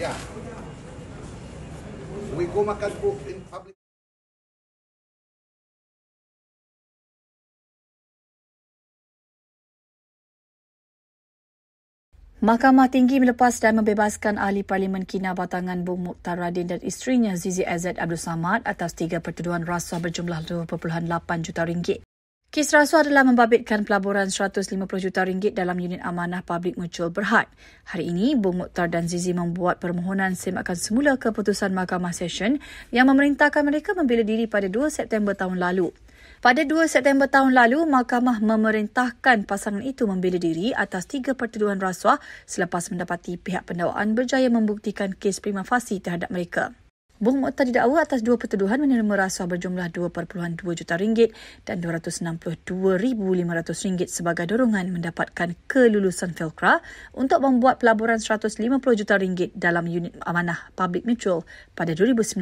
Yeah. We go makan po in public. Mahkamah Tinggi melepas dan membebaskan ahli Parlimen Kina Batangan Bung Mukhtar Radin dan isterinya Zizi Azad Abdul Samad atas tiga pertuduhan rasuah berjumlah 2.8 juta ringgit. Kes rasuah telah membabitkan pelaburan 150 juta ringgit dalam unit amanah publik muncul berhad. Hari ini, Bung Mukhtar dan Zizi membuat permohonan semakan semula keputusan Mahkamah Session yang memerintahkan mereka membela diri pada 2 September tahun lalu. Pada 2 September tahun lalu, mahkamah memerintahkan pasangan itu membela diri atas tiga pertuduhan rasuah selepas mendapati pihak pendawaan berjaya membuktikan kes prima facie terhadap mereka. Bung Mu'tah didakwa atas dua pertuduhan menerima rasuah berjumlah RM2.2 juta ringgit dan RM262,500 sebagai dorongan mendapatkan kelulusan Felcra untuk membuat pelaburan RM150 juta ringgit dalam unit amanah Public Mutual pada 2019.